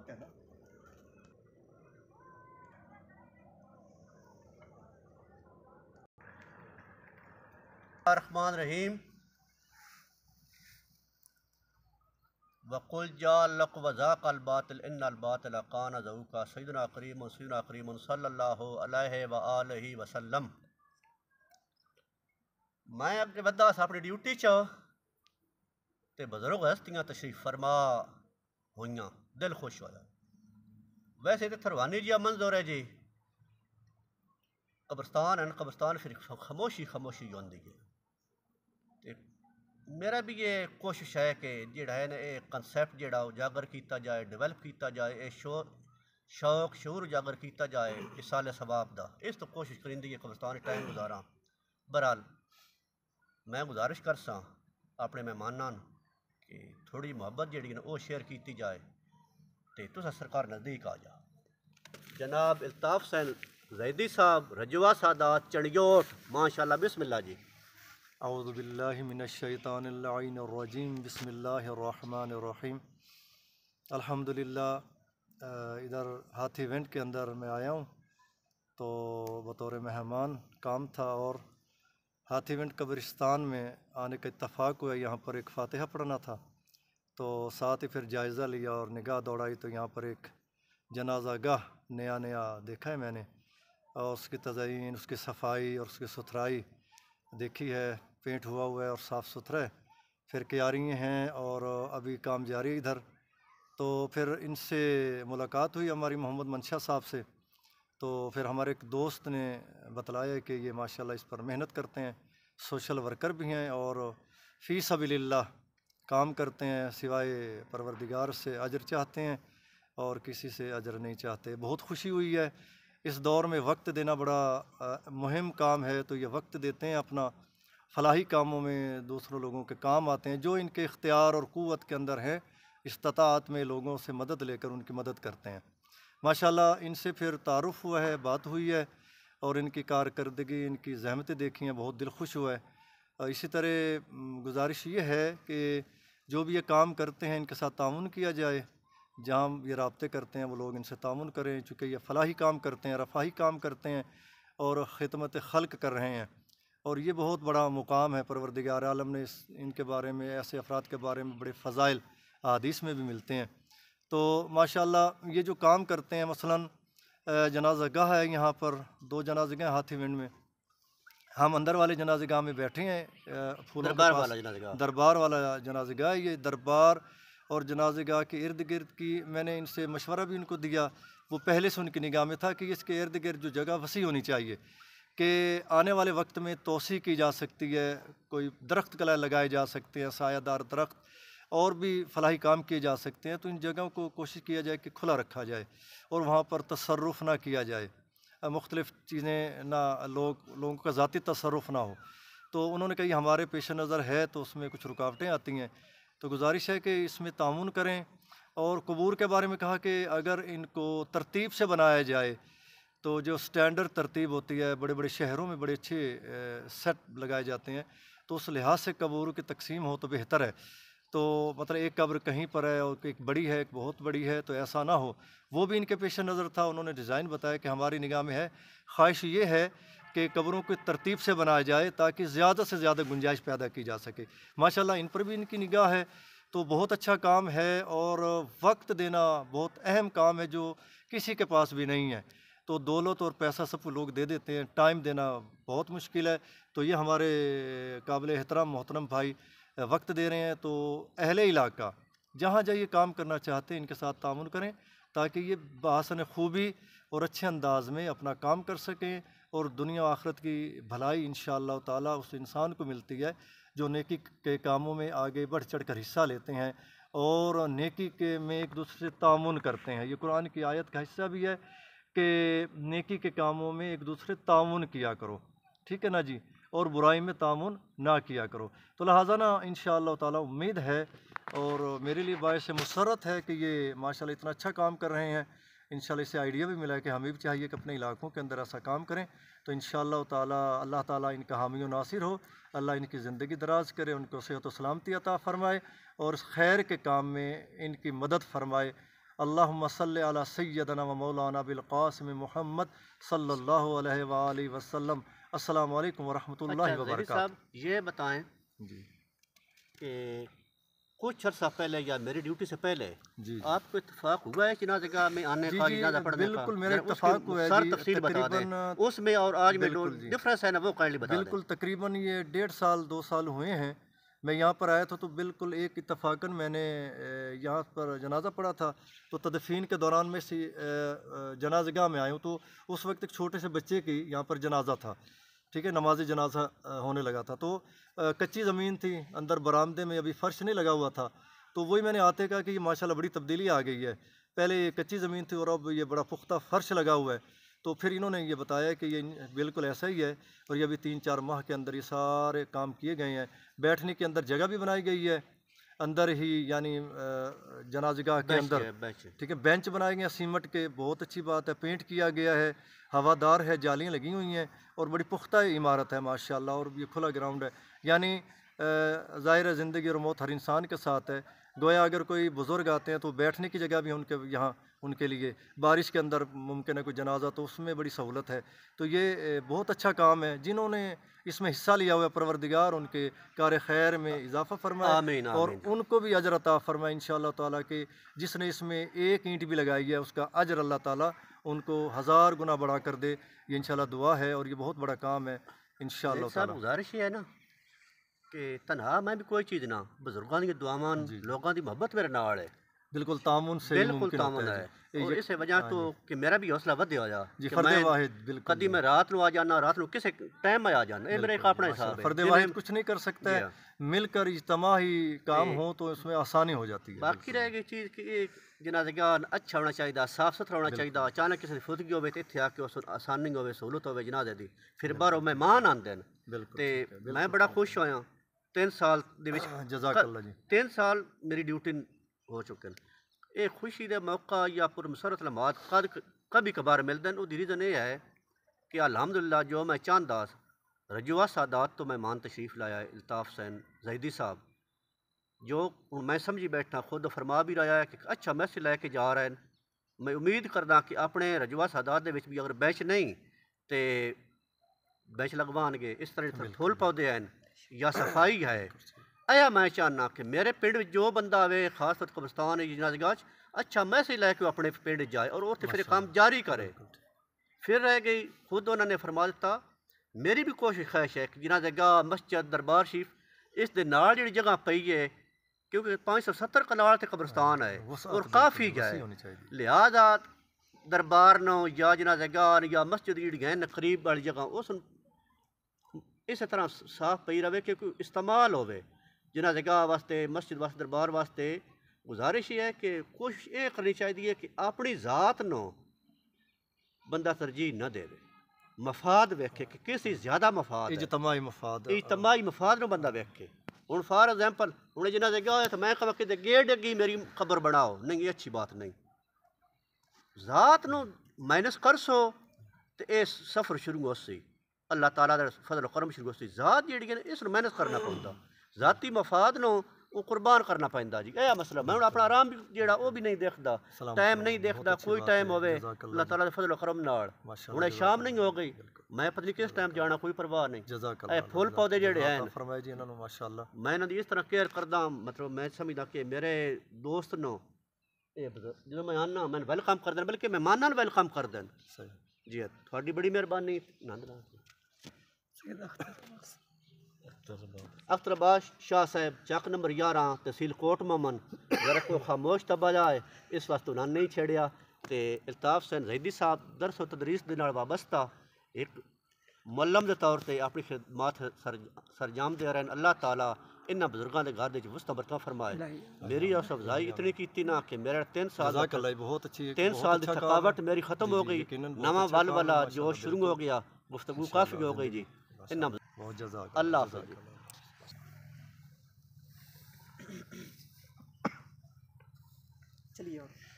और क्या ना रहमान रहीम वकुल जाक वज़ाक अलबातिल इन अलबातिल कान जऊका सैदना करीम सैदना करीम सल्ला वसलम मैं अग्गे बदास अपनी ड्यूटी चो ते बजुर्ग हस्तियाँ तशरीफ फरमा हुई ਦਿਲ ਖੁਸ਼ ਹੋਇਆ वैसे तो ਥਰਵਾਨੀ जी ਮੰਜ਼ਰ है जी कब्रस्तान ਹਨ कब्रस्तान फिर खामोशी खामोशी ਆਉਂਦੀ ਹੈ ਤੇ मेरा भी ये कोशिश है कि जोड़ा है ना ये कंसैप्ट जोड़ा उजागर किया जाए डिवेलप किया जाए ये शो शौक शूर उजागर किया जाए इस साल सवाब का इस तो कोशिश करिंदी है कब्रस्तान टाइम गुजारा बहरहाल मैं गुजारिश कर सा अपने मेहमाना कि थोड़ी मुहब्बत जी शेयर की जाए ते तुस सरकार नज़दीक आ जा जनाब इल्ताफ़ सैन जैदी साहब रजवा सादात चढ़ियोट माशा बिस्मिल्ला जी अउज़बिल्लिमिनशैतानरजीम बसमीम अल्हम्दुलिल्लाह इधर हाथी इवेंट के अंदर मैं आया हूँ तो बतौर मेहमान काम था और हाथी इवेंट कब्रिस्तान में आने का इतफ़ाक़ हुआ यहाँ पर एक फ़ातहा पढ़ना था तो साथ ही फिर जायज़ा लिया और निगाह दौड़ाई तो यहाँ पर एक जनाजा गाह नया नया देखा है मैंने और उसकी तज़ीन उसकी सफाई और उसकी सुथराई देखी है पेंट हुआ हुआ है और साफ़ सुथरा है फिर क्यारियाँ हैं और अभी काम जारी इधर तो फिर इनसे मुलाकात हुई हमारी मोहम्मद मनशा साहब से तो फिर हमारे एक दोस्त ने बतलाया कि ये माशाल्लाह इस पर मेहनत करते हैं सोशल वर्कर भी हैं और फीस सबील्ला काम करते हैं सिवाय परवरदिगार से अजर चाहते हैं और किसी से अजर नहीं चाहते बहुत खुशी हुई है इस दौर में वक्त देना बड़ा मुहिम काम है तो ये वक्त देते हैं अपना फलाही कामों में दूसरों लोगों के काम आते हैं जो इनके इख्तियार और क़वत के अंदर हैं इस्तात में लोगों से मदद लेकर उनकी मदद करते हैं माशाल्लाह इनसे फिर तारुफ़ हुआ है बात हुई है और इनकी कारकर्दगी इनकी जहमतें देखी हैं बहुत दिल खुश हुआ है इसी तरह गुजारिश ये है कि जो भी ये काम करते हैं इनके साथ ताउन किया जाए जहाँ ये रबते करते हैं वो लोग इनसे ताउन करें चूँकि ये फलाही काम करते हैं रफाही काम करते हैं और खिदमत खल्क कर रहे हैं और ये बहुत बड़ा मुकाम है परवरदिगार आलम ने इस इनके बारे में ऐसे अफराद के बारे में बड़े फ़ज़ाइल अदीस में भी मिलते हैं तो माशाल्लाह ये जो काम करते हैं मसलन जनाजा गह है यहाँ पर दो जनाजगें हाथी विंड में हम अंदर वाले जनाज़ गाह में बैठे हैं फूल दरबार वाला जनाजेगा दरबार वाला जनाजेगा ये दरबार और जनाज गाह के इर्द गिर्द की मैंने इनसे मशवरा भी इनको दिया वो पहले से उनकी निगाह में था कि इसके इर्द गिर्द जो जगह वसी होनी चाहिए कि आने वाले वक्त में तोसी की जा सकती है कोई दरख्त कला लगाए जा सकते हैं सायादार दरख्त और भी फलाही काम किए जा सकते हैं तो इन जगहों को कोशिश किया जाए कि खुला रखा जाए और वहाँ पर तसरफ़ ना किया जाए मुख्तलिफ़ चीज़ें ना लोग लोगों का ज़ाती तसरफ ना हो तो उन्होंने कही हमारे पेश नज़र है तो उसमें कुछ रुकावटें आती हैं तो गुजारिश है कि इसमें ताउन करें और कबूर के बारे में कहा कि अगर इनको तरतीब से बनाया जाए तो जो स्टैंडर्ड तरतीब होती है बड़े बड़े शहरों में बड़े अच्छे सेट लगाए जाते हैं तो उस लिहाज से कबूर की तकसीम हो तो बेहतर है तो मतलब एक कब्र कहीं पर है और एक बड़ी है एक बहुत बड़ी है तो ऐसा ना हो वो भी इनके पेश नज़र था उन्होंने डिज़ाइन बताया कि हमारी निगाह में है ख्वाहिश ये है कि कब्रों को तरतीब से बनाया जाए ताकि ज़्यादा से ज़्यादा गुंजाइश पैदा की जा सके माशाल्लाह इन पर भी इनकी निगाह है तो बहुत अच्छा काम है और वक्त देना बहुत अहम काम है जो किसी के पास भी नहीं है तो दौलत और पैसा सबको लोग दे देते हैं टाइम देना बहुत मुश्किल है तो ये हमारे काबिल एहतराम मोहतरम भाई वक्त दे रहे हैं तो अहले इलाका जहाँ जाइए काम करना चाहते हैं इनके साथ तान करें ताकि ये बासन खूबी और अच्छे अंदाज में अपना काम कर सकें और दुनिया आखरत की भलाई इन ताला उस इंसान को मिलती है जो नेकी के कामों में आगे बढ़ चढ़ कर हिस्सा लेते हैं और नेकी के में एक दूसरे से तान करते हैं ये कुरान की आयत का हिस्सा भी है कि नेकी के कामों में एक दूसरे तान किया करो ठीक है ना जी और बुराई में तामुन ना किया करो तो लिहाजा ना इन ताला उम्मीद है और मेरे लिए बायस मसरत है कि ये माशाल्लाह इतना अच्छा काम कर रहे हैं इन इससे आइडिया भी मिला है कि हमें भी चाहिए कि अपने इलाकों के अंदर ऐसा काम करें तो इन ताला अल्लाह ताला इनका हामी नासिर हो अल्लाह इनकी ज़िंदगी दराज करे उनको सेहत सलामती अता फ़रमाए और खैर के काम में इनकी मदद फ़रमाए अल्लाह आला सैदना मौलाना बिलकासम मोहम्मद सल्ला वसम अस्सलाम वालेकुम वरहमतुल्लाहि अच्छा, वबरकातुहू साहब ये बताएं कि कुछ अर्सा पहले या मेरी ड्यूटी से पहले आपको इतफाक़ हुआ है जगह में आने का जनाजा पढ़ने बिल्कुल मेरा इतफाक़ हुआ है सर तफसील बता दें उसमें और आज में डिफरेंस है ना वो काइंडली बता बिल्कुल तकरीबन ये डेढ़ साल दो साल हुए हैं मैं यहाँ पर आया था तो बिल्कुल एक इतफाक़न मैंने यहाँ पर जनाजा पढ़ा था तो तदफीन के दौरान मैं इसी जनाजगा में आया हूँ तो उस वक्त एक छोटे से बच्चे की यहाँ पर जनाजा था ठीक है नमाजी जनाजा होने लगा था तो कच्ची ज़मीन थी अंदर बरामदे में अभी फ़र्श नहीं लगा हुआ था तो वही मैंने आते कहा कि ये बड़ी तब्दीली आ गई है पहले ये कच्ची ज़मीन थी और अब ये बड़ा पुख्ता फ़र्श लगा हुआ है तो फिर इन्होंने ये बताया कि ये बिल्कुल ऐसा ही है और ये अभी तीन चार माह के अंदर ये सारे काम किए गए हैं बैठने के अंदर जगह भी बनाई गई है अंदर ही यानी जनाजगाह के अंदर ठीक है बेंच बनाए गए हैं सीमेंट के बहुत अच्छी बात है पेंट किया गया है हवादार है जालियाँ लगी हुई हैं और बड़ी पुख्ता इमारत है माशाला और ये खुला ग्राउंड है यानी ज़ाहिर ज़िंदगी और मौत हर इंसान के साथ है गोया अगर कोई बुज़ुर्ग आते हैं तो बैठने की जगह भी उनके यहाँ उनके लिए बारिश के अंदर मुमकिन है कोई जनाजा तो उसमें बड़ी सहूलत है तो ये बहुत अच्छा काम है जिन्होंने इसमें हिस्सा लिया हुआ परवरदिगार उनके कार खैर में इजाफा फरमाया और उनको भी अजर अता फरमाए इन ताला के जिसने इसमें एक ईंट भी लगाई है उसका अजर अल्लाह ताली उनको हज़ार गुना बढ़ा कर दे ये इन दुआ है और ये बहुत बड़ा काम है इन शुजारिश गुजारिश है ना कि तनहा मैं भी कोई चीज़ ना बुज़ुर्गों की दुआवान लोगों की मोहब्बत मेरे नाल है बिल्कुल तामुन से बिल्कुल तामुन है और इस वजह हाँ तो कि मेरा भी हौसला ਵਧया जा जी फर्दे वाहिद बिल्कुल कदी मैं रात नु आ जाना रात नु किसी टाइम में आ जाना ये मेरा एक अपना हिसाब है फर्दे वाहिद कुछ नहीं कर सकता है मिलकर इजतमा ही काम हो तो इसमें आसानी हो जाती है बाकी रह गई चीज़ कि जनाजगान अच्छा होना चाहिए साफ सुथरा होना चाहिए अचानक किसी की फुदगी होवे तो इतने आके उस आसानी होवे सहूलत होवे जनाजे की फिर बाहरों मेहमान आंदे हैं बिल्कुल मैं बड़ा खुश होया तीन साल हाँ, जजाक तीन साल मेरी ड्यूटी हो चुके ਨੇ ਇਹ ਖੁਸ਼ੀ ਦਾ ਮੌਕਾ ਜਾਂ ਪੁਰਮਸਰਤ लमात कद कभी कभार मिलते हैं ਉਹਦੀ रीज़न यह है कि अलहमदुल्ला जो मैं चाहता रजुआ सादात तो मैं मान तशरीफ़ लाया अल्ताफ़ सैन जहीदी साहब जो हूँ मैं समझी बैठा खुद फरमा भी रहा है कि अच्छा मैसेज लैके जा रहे हैं मैं उम्मीद करना कि अपने रजुआ सादात के भी अगर बैच नहीं तो बैच लगवा इस तरह फूल पौधे हैं या सफाई है आया मैं चाहना कि मेरे पिंड जो बंदा आवे खास तौर कब्रस्तान जनाजगाज अच्छा मैसेज लैके अपने पिंड जाए और उससे फिर काम जारी करे फिर रह गई खुद उन्होंने फरमा दिता मेरी भी कोशिश ख्वाहिश है कि जनाजगाह मस्जिद दरबार शरीफ इस जी जगह पही है क्योंकि पाँच सौ सत्तर कनाल से कब्रस्तान है हाँ, और काफ़ी जाए लिहाजा दरबार न या जनाजगाह या मस्जिद जी गए करीब वाली जगह उस इस तरह साफ पई रहे क्योंकि इस्तेमाल होवे जनाजे जगह वास्ते मस्जिद वास्ते दरबार वास्ते गुजारिश ही है कि कोशिश ये करनी चाहिए है कि अपनी जात न बंदा तरजीह न दे मफाद वेखे कि किसी ज्यादा मफाद इजतमाही मफाद इजतमाही मफाद न बंदा वेखे हूँ फॉर एग्जाम्पल हूँ जनाजे जगह तो मैं कहा कि गे डगी मेरी खबर बनाओ नहीं अच्छी बात नहीं जात न माइनस कर सो तो यह सफ़र शुरू हो सी अल्लाह तला फजल करम शुरू हो सी जात जी इस माइनस करना पौंदा जाति मफाद न वो कुर्बान करना पैंता जी ए मसला मैं अपना आराम भी जेड़ा भी नहीं देखता टाइम नहीं देखता कोई टाइम होवे अल्लाह ताला दे फजल शाम नहीं हो गई मैं पता नहीं किस टाइम जाना कोई परवाह नहीं जजाकल्लाह पौधे जेड़े हैं मैं इनन इस तरह केयर करदा मतलब मैं समझदा के मेरे दोस्त नो ए जदों मैं आना मैं वेलकम करदा बल्कि मेहमानन वेलकम करदा सही जी थोड़ी बड़ी मेहरबानी नंद अख्तर अख्तरबाज शाह साहब चक नंबर ग्यारह तहसील कोट ममन को खामोश तबाजा है इस वास्ते उन्होंने नहीं छेड़िया तो अल्ताफ सैन जैदी साहब दरस व तदरीस के नाल वाबस्ता एक मुलम के तौर पर अपनी खिदमात सर सरजाम दे रहे हैं अल्लाह ताला इन्होंने बुजुर्गों के घर वस्त फरमाए मेरी उस अफजाई इतनी की ना कि मेरा तीन साल बहुत अच्छी तीन साल की अच्छा थकावट मेरी ख़त्म हो गई नवा बल वाला जो शुरू हो गया गुफ्तु काफ़ी हो गई जी इन्ना अल्लाह चलिए और